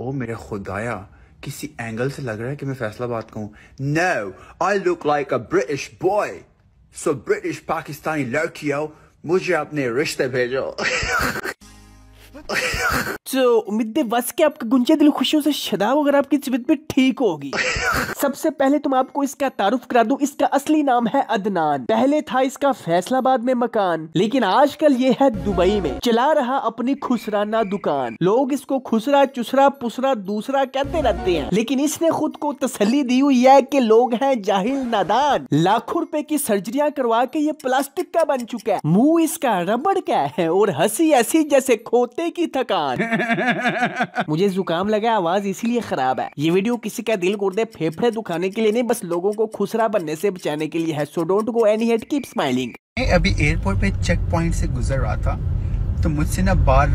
ओ मेरे खुदाया किसी एंगल से लग रहा है कि मैं फैसला बात कहूं no I look like a British boy so British Pakistani लड़की आओ मुझे अपने रिश्ते भेजो तो उम्मीदें बस के आपका गुंजे दिल खुशियों से शदाब अगर आपकी तबीयत भी ठीक होगी सबसे पहले तुम आपको इसका तारुफ करा दू इसका असली नाम है अदनान पहले था इसका फैसलाबाद में मकान लेकिन आजकल ये है दुबई में चला रहा अपनी खुसराना दुकान लोग इसको खुसरा चुसरा पुसरा दूसरा कहते रहते हैं लेकिन इसने खुद को तसली दी हुई है की लोग है जाहिल नादान लाखों रूपए की सर्जरिया करवा के ये प्लास्टिक का बन चुका है मुँह इसका रबड़ का है और हसी ऐसी जैसे खोते की थकान मुझे जुकाम लगा आवाज इसीलिए खराब है ये वीडियो किसी का दिल गुर्दे फेफड़े दुखाने के लिए नहीं बस लोगों को खुसरा बनने से बचाने के लिए है so don't go any hate keep smiling अभी एयरपोर्ट पे चेक पॉइंट से गुजर रहा था तो मुझसे ना बार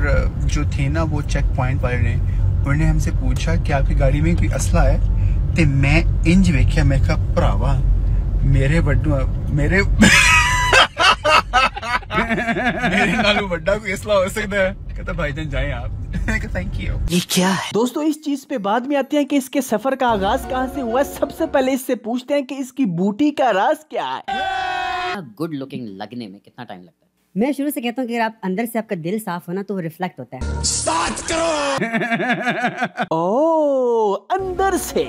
जो थे ना वो चेक पॉइंट वाले ने उन्होंने हमसे पूछा कि आपकी गाड़ी में कोई असला है तो मैं इंज वेख्या मैं कहा भरावा मेरे बड्डू मेरे मेरे नालू बड़ा कोई असला हो सकता है कहता भाई जान जाए आप थैंक यू ये क्या है दोस्तों इस चीज पे बाद में आते हैं कि इसके सफर का आगाज कहाँ से हुआ सबसे पहले इससे पूछते हैं कि इसकी बूटी का राज क्या है गुड लुकिंग लगने में कितना टाइम लगता है मैं शुरू से कहता हूँ कि अगर आप अंदर से आपका दिल साफ होना तो वो रिफ्लेक्ट होता है बात करो ओ अंदर से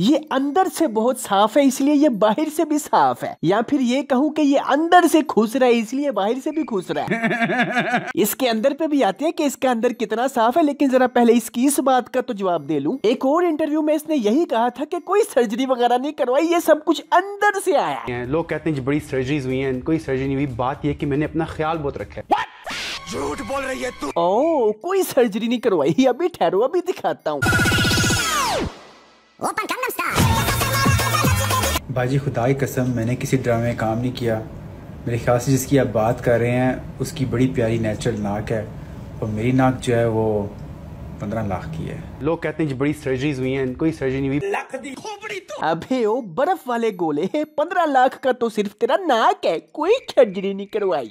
ये अंदर से बहुत साफ है इसलिए ये बाहर से भी साफ है या फिर ये कहूँ कि ये अंदर से खुश रहा है इसलिए बाहर से भी खुश रहा है इसके अंदर पे भी आते हैं कि इसका अंदर कितना साफ है लेकिन जरा पहले इसकी इस बात का तो जवाब दे लूँ एक और इंटरव्यू में इसने यही कहा था की कोई सर्जरी वगैरह नहीं करवाई ये सब कुछ अंदर से आया लोग कहते हैं बड़ी सर्जरीज हुई है कोई सर्जरी नहीं हुई बात यह की मैंने अपना ख्याल बहुत रखा है झूठ बोल रही है तू ओ कोई सर्जरी नहीं करवाई अभी ठहरो अभी दिखाता हूँ बाजी खुदाई कसम मैंने किसी ड्रामे में काम नहीं किया मेरे ख्याल से जिसकी आप बात कर रहे हैं उसकी बड़ी प्यारी नेचुरल नाक है और मेरी नाक जो है वो पंद्रह लाख की है लोग कहते हैं जो बड़ी सर्जरीज हुई हैं कोई सर्जरी नहीं हुई लाख दी खोपड़ी तो अबे ओ बर्फ वाले गोले हैं पंद्रह लाख का तो सिर्फ तेरा नाक है कोई सर्जरी नहीं करवाई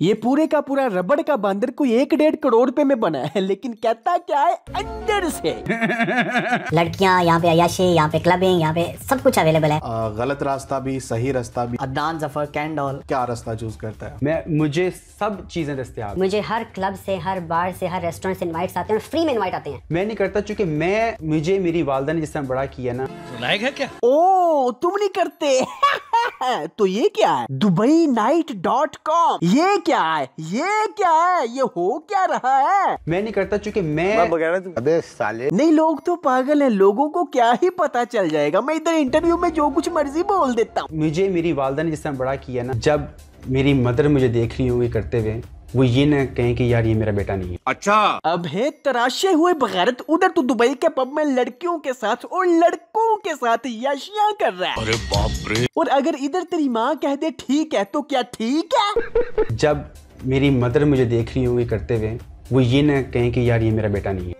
ये पूरे का पूरा रबड़ का बंदर कोई एक डेढ़ करोड़ रुपए में बना है लेकिन कहता क्या है अंदर से लड़कियाँ यहाँ पे अयाशे यहाँ पे क्लब है यहाँ पे सब कुछ अवेलेबल है आ, गलत रास्ता भी सही रास्ता भी अदान जफर कैंडॉल क्या रास्ता चूज करता है मैं मुझे सब चीजें दस्तियाब मुझे हर क्लब से हर बार से हर रेस्टोरेंट से इन्वाइट आते हैं फ्री में इन्वाइट आते हैं मैं नहीं करता चूंकि मैं मुझे मेरी वालदा ने जिस तरह बड़ा किया ना लाएगा है क्या ओ तुम नहीं करते है तो ये क्या है दुबई नाइट डॉट कॉम ये क्या है ये क्या है ये हो क्या रहा है मैं नहीं करता चूंकि मैं, मैं अबे साले नहीं लोग तो पागल हैं लोगों को क्या ही पता चल जाएगा मैं इधर इंटरव्यू में जो कुछ मर्जी बोल देता हूँ मुझे मेरी वालदा ने जिस तरह बड़ा किया ना जब मेरी मदर मुझे देख रही होगी करते हुए वो ये ना कहें कि यार ये मेरा बेटा नहीं है अच्छा अब है तराशे हुए बगैरत उधर तो दुबई के पब में लड़कियों के साथ और लड़कों के साथ याशिया कर रहा है अरे बाप रे और अगर इधर तेरी माँ कह दे ठीक है तो क्या ठीक है जब मेरी मदर मुझे देख रही होगी करते हुए वो ये ना कहें कि यार ये मेरा बेटा नहीं है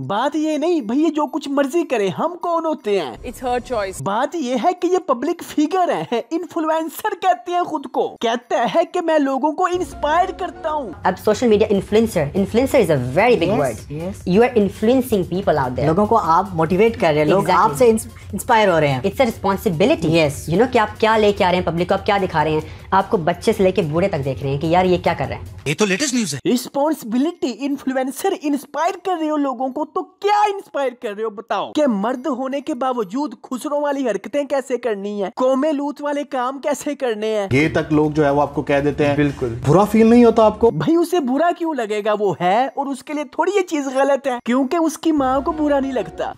बात ये नहीं भैया जो कुछ मर्जी करे हम कौन होते हैं इट्स हर चॉइस बात ये है कि ये पब्लिक फिगर है इन्फ्लुएंसर कहते हैं खुद को कहता है कि मैं लोगों को इंस्पायर करता हूँ अब social media influencer influencer is a very big word you are influencing people out there लोगों को आप मोटिवेट कर रहे हैं लोग exactly. आपसे इंस्पायर हो रहे हैं it's a responsibility yes you know कि आप क्या लेके आ रहे हैं पब्लिक को आप क्या दिखा रहे हैं आपको बच्चे से लेके बूढ़े तक देख रहे हैं कि यार ये क्या कर रहे हैं ये तो लेटेस्ट न्यूज है रिस्पॉन्सिबिलिटी इन्फ्लुएंसर इंस्पायर कर रहे हो लोगों को तो क्या इंस्पायर कर रहे हो बताओ कि मर्द होने के बावजूद खुसरों वाली हरकतें कैसे करनी है कोमे लूथ वाले काम कैसे करने हैं ये तक लोग जो है वो आपको कह देते हैं बिल्कुल बुरा फील नहीं होता आपको भाई उसे बुरा क्यों लगेगा वो है और उसके लिए थोड़ी ये चीज गलत है क्योंकि उसकी माँ को बुरा नहीं लगता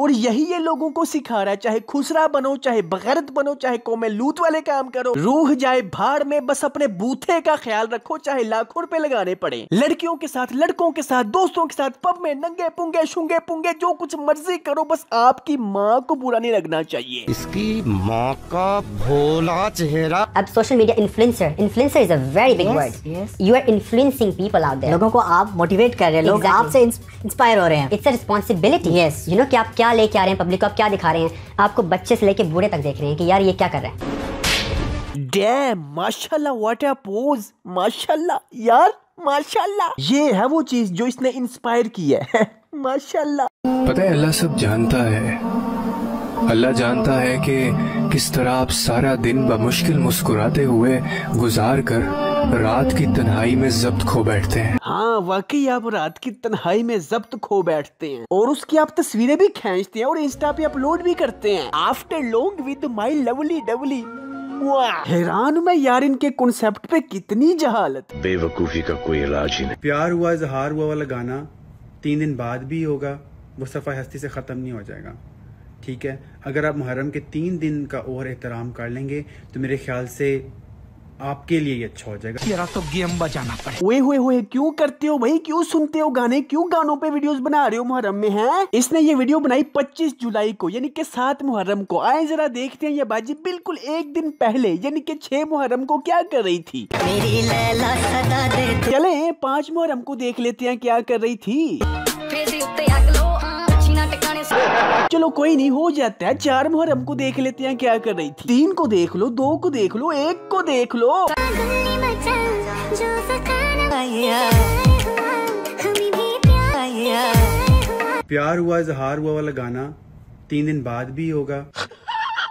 और यही ये लोगों को सिखा रहा है चाहे खुसरा बनो चाहे बगैरत बनो चाहे कोमे लूत वाले काम करो रूह जाए भाड़ में बस अपने बूथे का ख्याल रखो चाहे लाखों रुपए लगाने पड़े लड़कियों के साथ लड़कों के साथ दोस्तों के साथ पब में नंगे पुंगे शुंगे पुंगे जो कुछ मर्जी करो बस आपकी माँ को बुरा नहीं लगना चाहिए इसकी माँ का भोला चेहरा अब social media influencer influencer is a very big word you are influencing people out there लोगों को आप मोटिवेट कर रहे हैं लोग आपसे इंस्पायर हो रहे हैं it's a responsibility yes you know कि आप क्या क्या लेके आ रहे हैं पब्लिक को आप क्या दिखा रहे हैं आपको बच्चे से लेके बूढ़े तक देख रहे हैं कि यार ये क्या कर रहे हैं ये है वो चीज जो इसने इंस्पायर की है माशाल्लाह पता है अल्लाह सब जानता है अल्लाह जानता है कि किस तरह आप सारा दिन बमुश्किल मुस्कुराते हुए गुजार कर रात की तन्हाई में जब्त खो बैठते हैं हाँ वाकई आप रात की तन्हाई में जब्त खो बैठते हैं और उसकी आप तस्वीरें भी खींचते हैं और इंस्टा पे अपलोड भी करते हैं after long with my lovely डबली हैरान मैं यार इनके कॉन्सेप्ट पे कितनी जहालत बेवकूफी का कोई इलाज ही नहीं प्यार हुआ इजहार हुआ वाला गाना तीन दिन बाद भी होगा वो सफ़ा हस्ती से ख़त्म नहीं हो जाएगा ठीक है अगर आप मुहर्रम के तीन दिन का और एहतराम कर लेंगे तो मेरे ख्याल से आपके लिए ही अच्छा हो जाएगा तेरा तो गेम बजाना पड़े हुए हुए होए क्यों करते हो भाई क्यों सुनते हो गाने क्यों गानों पे वीडियोस बना रहे हो मुहर्रम में हैं इसने ये वीडियो बनाई 25 जुलाई को यानी कि सात मुहर्रम को आए जरा देखते हैं ये बाजी बिल्कुल एक दिन पहले यानी कि छह मुहर्रम को क्या कर रही थी चले पाँच मुहर्रम को देख लेते हैं क्या कर रही थी चलो कोई नहीं हो जाता है चार मुहर्रम को देख लेते हैं क्या कर रही थी तीन को देख लो दो को देख लो एक को देख लो प्यार हुआ इजहार हुआ वाला गाना तीन दिन बाद भी होगा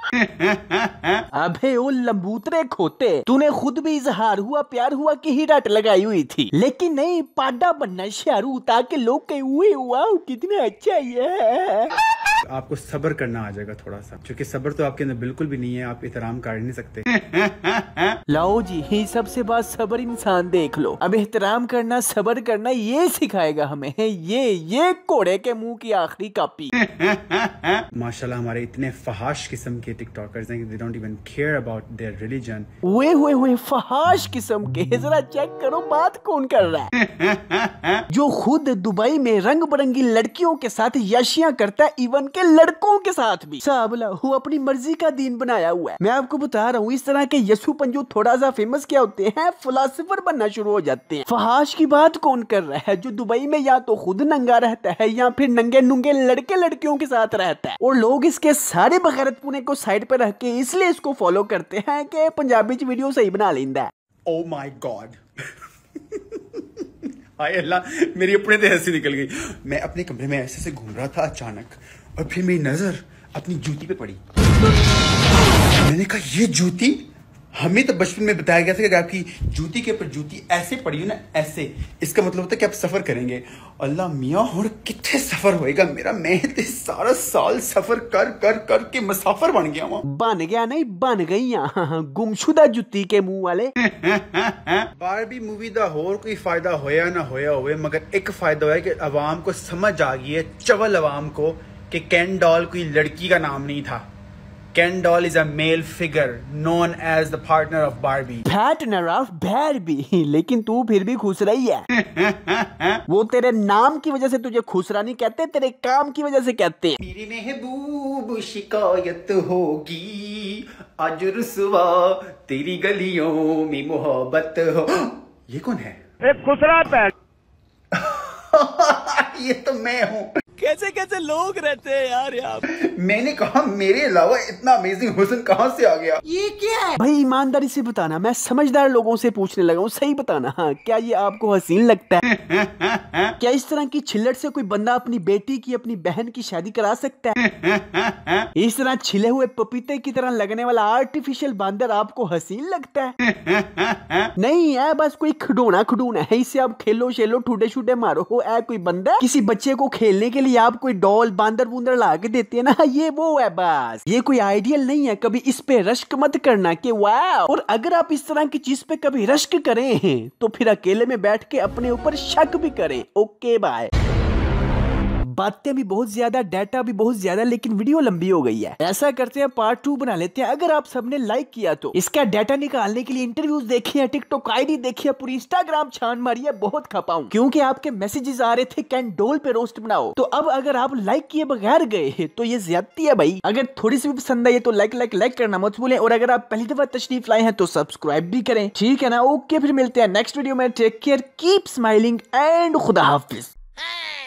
अबे ओ लंबूतरे खोते तूने खुद भी इजहार हुआ प्यार हुआ की ही रट लगाई हुई थी लेकिन नहीं पाडा बनना शारू ताकि लोग कहे हुए हुआ कितने अच्छा ये आपको सब्र करना आ जाएगा थोड़ा सा क्योंकि सब्र तो आपके अंदर बिल्कुल भी नहीं है आप एहतराम कर नहीं सकते लाओ जी ही सबसे बात सबर इंसान देख लो अब एहतराम करना सबर करना ये सिखाएगा हमें ये ये कोड़े के मुंह की आखिरी कापी माशाल्लाह हमारे इतने फहाश किस्म के टिकटॉकर्स हैं they don't even care about their religion हुए हुए हुए फहाश किस्म के जरा चेक करो बात कौन कर रहा है जो खुद दुबई में रंग बिरंगी लड़कियों के साथ यशिया करता इवन के लड़कों के साथ भी साबला हो अपनी मर्जी का दीन बनाया हुआ है मैं आपको बता रहा हूँ इस तरह के यशु पंजू थोड़ा सा फेमस क्या होते हैं फिलासफर बनना शुरू हो जाते हैं फहाश की बात कौन कर रहा है जो दुबई में या तो खुद नंगा रहता है या फिर नंगे नुंगे लड़के लड़कियों के साथ रहता है और लोग इसके सारे बगैरत पुणे को साइड पर रख के इसलिए इसको फॉलो करते हैं कि पंजाबी वीडियो सही बना लेंदा है ओ माय गॉड हाय अल्लाह मेरी अपने तो हंसी निकल गई मैं अपने कमरे में ऐसे से घूम रहा था अचानक और फिर मेरी नज़र अपनी जूती पे पड़ी मैंने कहा ये जूती हमें तो बचपन में बताया गया था कि आपकी जूती के ऊपर जूती ऐसे पड़ी हो ना ऐसे इसका मतलब होता है कि आप सफ़र करेंगे अल्लाह मियाँ और कितने सफ़र होएगा मेरा मैं तो सारा साल सफ़र कर कर कर के मुसाफर बन गया वहाँ बन गया नहीं बन गई गुमशुदा जूती के मुंह वाले बार भी मूवी का और कोई फायदा होया ना होया हो मगर एक फायदा होया कि आवाम को समझ आ गई है चवल आवाम को कि कैन डॉल कोई लड़की का नाम नहीं था Ken doll is a male figure known as the partner of Barbie. Partner of Barbie. लेकिन तू फिर भी खुश रही है वो तेरे नाम की वजह से तुझे खुसरा नहीं कहते तेरे काम की वजह से कहते हैं मेरी महबूब शिकायत होगी आज रुसवा तेरी गलियों में मोहब्बत हो ये कौन है खुसरा पैर ये तो मैं हूँ कैसे कैसे लोग रहते हैं यार यहाँ मैंने कहा मेरे अलावा इतना अमेजिंग हुसन कहाँ से आ गया ये क्या है भाई ईमानदारी से बताना मैं समझदार लोगों से पूछने लगा हूँ सही बताना हाँ क्या ये आपको हसीन लगता है क्या इस तरह की छिल्लट से कोई बंदा अपनी बेटी की अपनी बहन की शादी करा सकता है इस तरह छिले हुए पपीते की तरह लगने वाला आर्टिफिशियल बांदर आपको हसीन लगता है नहीं है बस कोई खडोना खडोना है इसे आप खेलो शेलो ठूटे छूटे मारो है कोई बंदा किसी बच्चे को खेलने के लिए आप कोई डॉल बांदर बूंदर ला के देते हैं ना ये वो है बस ये कोई आइडियल नहीं है कभी इस पे रश्क मत करना के वाह और अगर आप इस तरह की चीज पे कभी रश्क करें तो फिर अकेले में बैठ के अपने ऊपर शक भी करें ओके बाय बातें भी बहुत ज्यादा डाटा भी बहुत ज्यादा लेकिन वीडियो लंबी हो गई है ऐसा करते हैं पार्ट टू बना लेते हैं अगर आप सबने लाइक किया तो इसका डाटा निकालने के लिए इंटरव्यूज देखिए टिकटॉक आईडी देखी पूरी इंस्टाग्राम छान मारिए बहुत खपाऊ क्योंकि आपके मैसेजेस आ रहे थे कैन डोल पे रोस्ट बनाओ तो अब अगर आप लाइक किए बगैर गए तो ये ज्यादती है भाई अगर थोड़ी सी भी पसंद आई तो लाइक लाइक लाइक करना मत भूलें और अगर आप पहली दफा तशरीफ लाए हैं तो सब्सक्राइब भी करें ठीक है ना ओके फिर मिलते हैं नेक्स्ट वीडियो में take care keep smiling and खुदा हाफिज